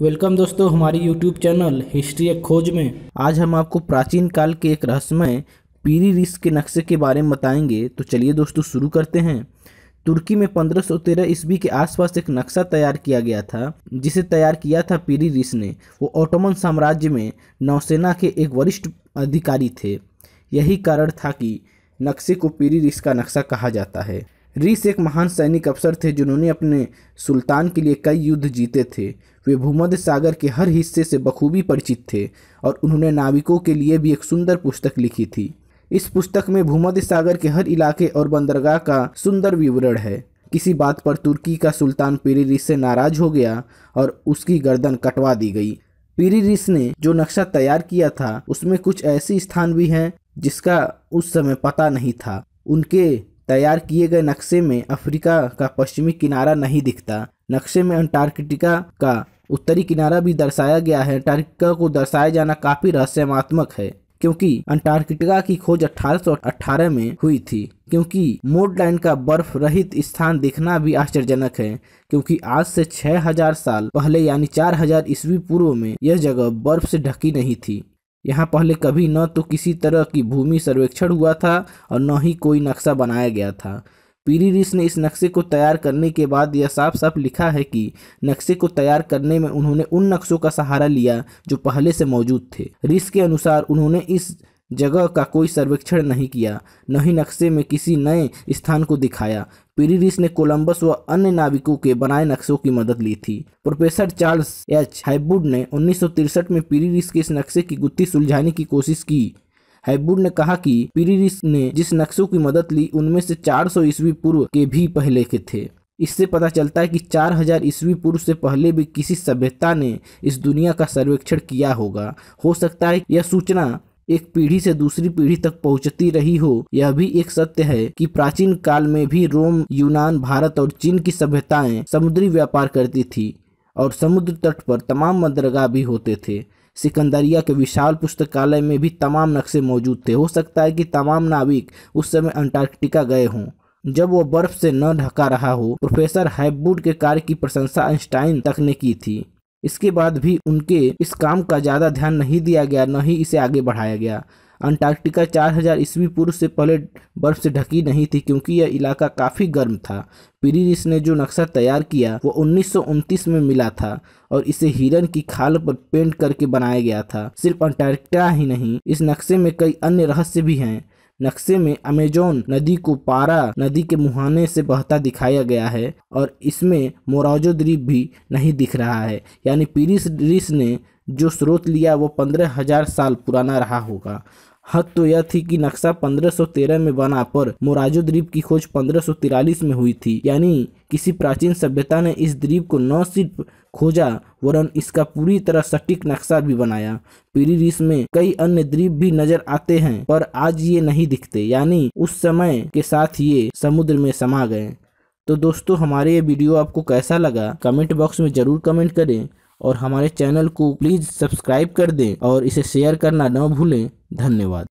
welcome दोस्तों हमारी YouTube channel history एक खोज में आज हम आपको प्राचीन काल के एक रहस्यमय पीरी रिस के नक्शे के बारे में बताएंगे तो चलिए दोस्तों शुरू करते हैं तुर्की में 1513 ईस्वी के आसपास एक नक्शा तैयार किया गया था जिसे तैयार किया था पीरी रिस ने वो ओटोमन साम्राज्य में नौसेना के एक वरिष्ठ अधिकारी थे यही कारण था कि नक्शे को पीरी रिस का नक्शा कहा जाता है रीस एक महान सैनिक अफसर थे जिन्होंने अपने सुल्तान के लिए कई युद्ध जीते थे वे भूमध्य सागर के हर हिस्से से बखूबी परिचित थे और उन्होंने नाविकों के लिए भी एक सुंदर पुस्तक लिखी थी इस पुस्तक में भूमध्य सागर के हर इलाके और बंदरगाह का सुंदर विवरण है किसी बात पर तुर्की का सुल्तान पीरीरिस से नाराज हो गया और उसकी गर्दन कटवा दी गई पीरीरिस ने जो नक्शा तैयार किया था उसमें कुछ ऐसे स्थान भी हैं जिसका उस समय पता नहीं था उनके तैयार किए गए नक्शे में अफ्रीका का पश्चिमी किनारा नहीं दिखता नक्शे में अंटार्कटिका का उत्तरी किनारा भी दर्शाया गया है अंटार्कटिका को दर्शाया जाना काफी रहस्यमात्मक है क्योंकि अंटार्कटिका की खोज 1818 में हुई थी क्योंकि मोड लाइन का बर्फ रहित स्थान देखना भी आश्चर्यजनक है क्योंकि आज से 6000 साल पहले यानी 4000 ईस्वी पूर्व में यह जगह बर्फ से ढकी नहीं थी यहाँ पहले कभी न तो किसी तरह की भूमि सर्वेक्षण हुआ था और न ही कोई नक्शा बनाया गया था पीरी रिस ने इस नक्शे को तैयार करने के बाद यह साफ साफ लिखा है कि नक्शे को तैयार करने में उन्होंने उन नक्शों का सहारा लिया जो पहले से मौजूद थे रिस के अनुसार उन्होंने इस जगह का कोई सर्वेक्षण नहीं किया न ही नक्शे में किसी नए स्थान को दिखाया पीरिरिस ने कोलंबस व अन्य नाविकों के बनाए नक्शों की मदद ली थी प्रोफेसर चार्ल्स एच हाइबुड ने उन्नीस में पीरिरिस के इस नक्शे की गुत्थी सुलझाने की कोशिश की हैबुड ने कहा कि पीरिरिस ने जिस नक्शों की मदद ली उनमें से 400 ईस्वी पूर्व के भी पहले के थे इससे पता चलता है कि 4000 ईस्वी पूर्व से पहले भी किसी सभ्यता ने इस दुनिया का सर्वेक्षण किया होगा हो सकता है यह सूचना एक पीढ़ी से दूसरी पीढ़ी तक पहुंचती रही हो यह भी एक सत्य है कि प्राचीन काल में भी रोम यूनान भारत और चीन की सभ्यताएं समुद्री व्यापार करती थी और समुद्र तट पर तमाम मदरगाह भी होते थे सिकंदरिया के विशाल पुस्तकालय में भी तमाम नक्शे मौजूद थे हो सकता है कि तमाम नाविक उस समय अंटार्कटिका गए हों जब वो बर्फ से न ढका रहा हो प्रोफेसर हैबुड के कार्य की प्रशंसा आइंस्टाइन तक ने की थी इसके बाद भी उनके इस काम का ज़्यादा ध्यान नहीं दिया गया न ही इसे आगे बढ़ाया गया अंटार्कटिका 4000 ईस्वी पूर्व से पहले बर्फ से ढकी नहीं थी क्योंकि यह इलाका काफ़ी गर्म था पीरीरिस ने जो नक्शा तैयार किया वो उन्नीस में मिला था और इसे हिरन की खाल पर पेंट करके बनाया गया था सिर्फ अंटार्कटिका ही नहीं इस नक्शे में कई अन्य रहस्य भी हैं नक्शे में अमेजोन नदी को पारा नदी के मुहाने से बहता दिखाया गया है और इसमें मोराजो द्वीप भी नहीं दिख रहा है यानी पीरिस ड्रिस ने जो स्रोत लिया वो पंद्रह हजार साल पुराना रहा होगा हद तो यह थी कि नक्शा 1513 में बना पर मोराजो द्वीप की खोज 1543 में हुई थी यानी किसी प्राचीन सभ्यता ने इस द्वीप को न सिर्फ खोजा वरन इसका पूरी तरह सटीक नक्शा भी बनाया पीरी में कई अन्य द्वीप भी नजर आते हैं पर आज ये नहीं दिखते यानी उस समय के साथ ये समुद्र में समा गए तो दोस्तों हमारे ये वीडियो आपको कैसा लगा कमेंट बॉक्स में ज़रूर कमेंट करें और हमारे चैनल को प्लीज़ सब्सक्राइब कर दें और इसे शेयर करना न भूलें धन्यवाद